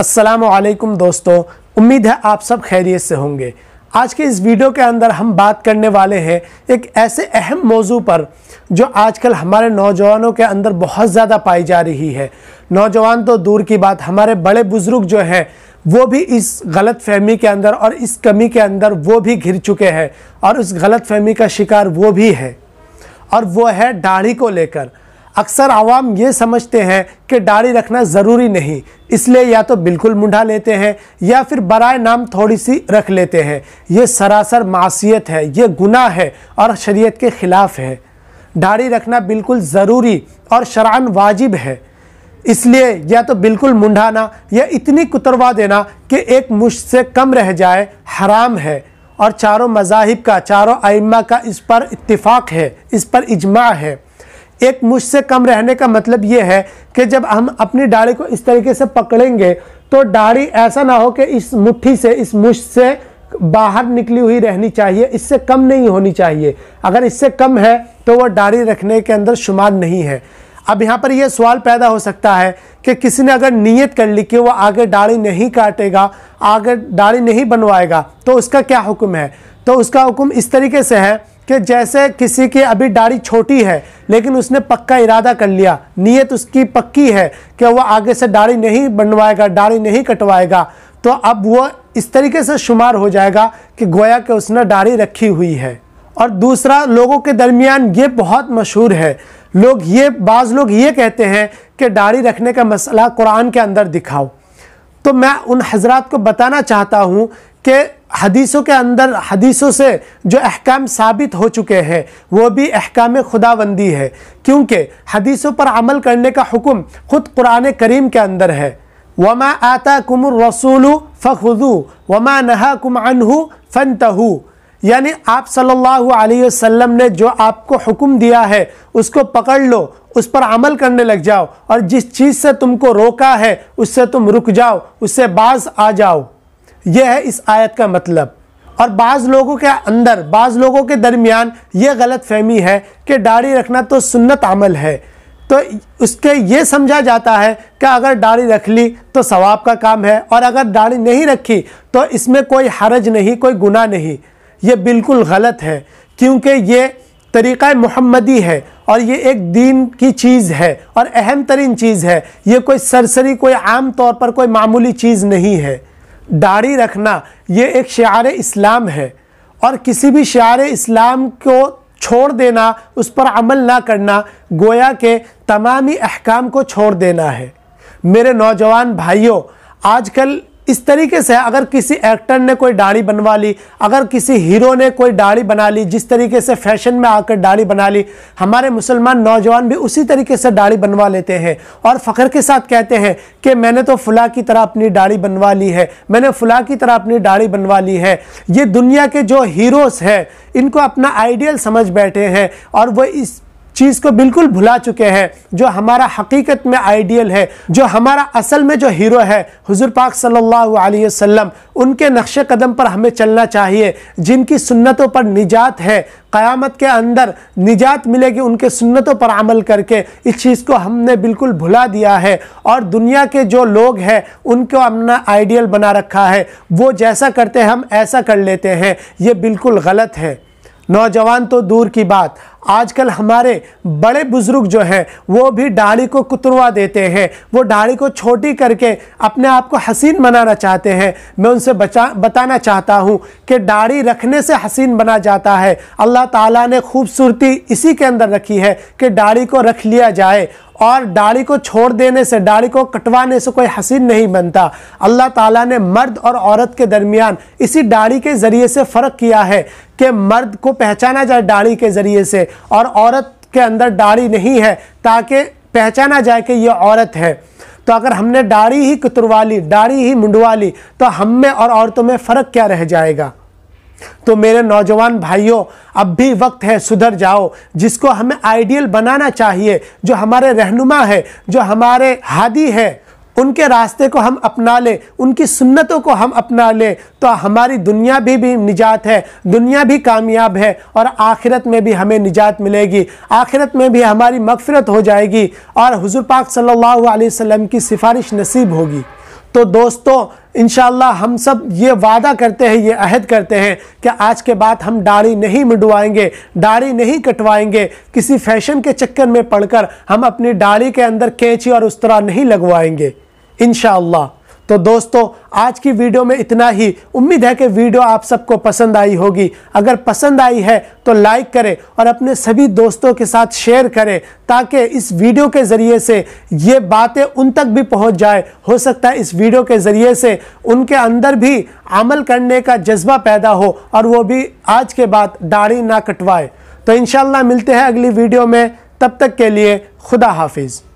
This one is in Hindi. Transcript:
असलकम दोस्तों उम्मीद है आप सब खैरियत से होंगे आज के इस वीडियो के अंदर हम बात करने वाले हैं एक ऐसे अहम मौजू पर जो आजकल हमारे नौजवानों के अंदर बहुत ज़्यादा पाई जा रही है नौजवान तो दूर की बात हमारे बड़े बुज़ुर्ग जो हैं वो भी इस गलत फहमी के अंदर और इस कमी के अंदर वो भी घिर चुके हैं और उस गलत फहमी का शिकार वो भी है और वो है दाढ़ी को लेकर अक्सर आवाम ये समझते हैं कि दाढ़ी रखना ज़रूरी नहीं इसलिए या तो बिल्कुल मुंडा लेते हैं या फिर बरए नाम थोड़ी सी रख लेते हैं ये सरासर मासीत है ये गुनाह है और शरीयत के ख़िलाफ़ है दाढ़ी रखना बिल्कुल ज़रूरी और शरान वाजिब है इसलिए या तो बिल्कुल मुंडाना या इतनी कुतरवा देना कि एक मुश से कम रह जाए हराम है और चारों मजाहिब का चारों आइम्मा का इस पर इत्तेफाक है इस पर इजमा है एक मुझ से कम रहने का मतलब ये है कि जब हम अपनी डाढ़ी को इस तरीके से पकड़ेंगे तो दाढ़ी ऐसा ना हो कि इस मुट्ठी से इस मुझ से बाहर निकली हुई रहनी चाहिए इससे कम नहीं होनी चाहिए अगर इससे कम है तो वह दाढ़ी रखने के अंदर शुमार नहीं है अब यहाँ पर यह सवाल पैदा हो सकता है कि किसी ने अगर नियत कर ली कि वह आगे दाढ़ी नहीं काटेगा आगे दाढ़ी नहीं बनवाएगा तो उसका क्या हुक्म है तो उसका हुक्म इस तरीके से है कि जैसे किसी की अभी दाढ़ी छोटी है लेकिन उसने पक्का इरादा कर लिया नीयत उसकी पक्की है कि वह आगे से दाढ़ी नहीं बनवाएगा दाढ़ी नहीं कटवाएगा तो अब वह इस तरीके से शुमार हो जाएगा कि गोया के उसने दाढ़ी रखी हुई है और दूसरा लोगों के दरमियान ये बहुत मशहूर है लोग ये बाज़ लोग ये कहते हैं कि दाढ़ी रखने का मसला कुरान के अंदर दिखाओ तो मैं उन हजरात को बताना चाहता हूँ कि हदीसों के अंदर हदीसों से जो अहकाम साबित हो चुके हैं वो भी अहकाम खुदाबंदी है क्योंकि हदीसों पर अमल करने का हुक्म ख़ुद कुरान करीम के अंदर है वमा आता कुम रसूल फ़ुदू वमा नहा कुम फ़न यानी आप सल्लल्लाहु अलैहि वसल्लम ने जो आपको हुक्म दिया है उसको पकड़ लो उस पर अमल करने लग जाओ और जिस चीज़ से तुमको रोका है उससे तुम रुक जाओ उससे बाज आ जाओ यह है इस आयत का मतलब और बाज़ लोगों के अंदर बाज़ लोगों के दरमियान ये गलत फहमी है कि दाढ़ी रखना तो सुन्नत अमल है तो उसके ये समझा जाता है कि अगर दाढ़ी रख ली तो सवाब का काम है और अगर दाढ़ी नहीं रखी तो इसमें कोई हरज नहीं कोई गुनाह नहीं ये बिल्कुल गलत है क्योंकि ये तरीक़ा महम्मदी है और ये एक दीन की चीज़ है और अहम तरीन चीज़ है ये कोई सरसरी कोई आम तौर पर कोई मामूली चीज़ नहीं है दाढ़ी रखना ये एक शार इस्लाम है और किसी भी शार इस्लाम को छोड़ देना उस पर अमल ना करना गोया के तमामी अहकाम को छोड़ देना है मेरे नौजवान भाइयों आजकल इस तरीके से अगर किसी एक्टर ने कोई दाढ़ी बनवा ली अगर किसी हीरो ने कोई दाढ़ी बना ली जिस तरीके से फैशन में आकर दाढ़ी बना ली हमारे मुसलमान नौजवान भी उसी तरीके से दाढ़ी बनवा लेते हैं और फ़ख्र के साथ कहते हैं कि मैंने तो फुला की तरह अपनी दाढ़ी बनवा ली है मैंने फुला की तरह अपनी दाढ़ी बनवा ली है ये दुनिया के जो हीरोज़ हैं इनको अपना आइडियल समझ बैठे हैं और वह इस चीज़ को बिल्कुल भुला चुके हैं जो हमारा हकीकत में आइडियल है जो हमारा असल में जो हीरो है हुजूर पाक सल्लल्लाहु अलैहि वसल्लम उनके नक्श कदम पर हमें चलना चाहिए जिनकी सुन्नतों पर निजात है क़यामत के अंदर निजात मिलेगी उनके सुन्नतों पर अमल करके इस चीज़ को हमने बिल्कुल भुला दिया है और दुनिया के जो लोग हैं उनको अपना आइडियल बना रखा है वो जैसा करते हैं हम ऐसा कर लेते हैं ये बिल्कुल गलत है नौजवान तो दूर की बात आजकल हमारे बड़े बुज़ुर्ग जो हैं वो भी दाढ़ी को कुतरवा देते हैं वो दाढ़ी को छोटी करके अपने आप को हसीन बनाना चाहते हैं मैं उनसे बचा बताना चाहता हूँ कि दाढ़ी रखने से हसीन बना जाता है अल्लाह ताला ने खूबसूरती इसी के अंदर रखी है कि दाढ़ी को रख लिया जाए और दाढ़ी को छोड़ देने से दाढ़ी को कटवाने से कोई हसीन नहीं बनता अल्लाह ताला ने मर्द और औरत के दरमियान इसी दाढ़ी के ज़रिए से फ़र्क किया है कि मर्द को पहचाना जाए दाढ़ी के ज़रिए से और औरत के अंदर दाढ़ी नहीं है ताकि पहचाना जाए कि यह औरत है तो अगर हमने दाढ़ी ही कतरवा ली दाढ़ी ही मुंडवा ली तो हम में और औरतों में फ़र्क क्या रह जाएगा तो मेरे नौजवान भाइयों अब भी वक्त है सुधर जाओ जिसको हमें आइडियल बनाना चाहिए जो हमारे रहनुमा है जो हमारे हादी है उनके रास्ते को हम अपना लें उनकी सुन्नतों को हम अपना लें तो हमारी दुनिया भी भी निजात है दुनिया भी कामयाब है और आखिरत में भी हमें निजात मिलेगी आखिरत में भी हमारी मगफरत हो जाएगी और हुजूर पाक सल्लल्लाहु अलैहि वसल्लम की सिफारिश नसीब होगी तो दोस्तों इन हम सब ये वादा करते हैं ये अहद करते हैं कि आज के बाद हम दाढ़ी नहीं मिडवाएंगे दाढ़ी नहीं कटवाएंगे किसी फैशन के चक्कर में पड़कर हम अपनी दाढ़ी के अंदर कैंची और उस तरह नहीं लगवाएंगे इन तो दोस्तों आज की वीडियो में इतना ही उम्मीद है कि वीडियो आप सबको पसंद आई होगी अगर पसंद आई है तो लाइक करें और अपने सभी दोस्तों के साथ शेयर करें ताकि इस वीडियो के ज़रिए से ये बातें उन तक भी पहुंच जाए हो सकता है इस वीडियो के ज़रिए से उनके अंदर भी अमल करने का जज्बा पैदा हो और वो भी आज के बाद दाढ़ी ना कटवाए तो इन मिलते हैं अगली वीडियो में तब तक के लिए खुदा हाफिज़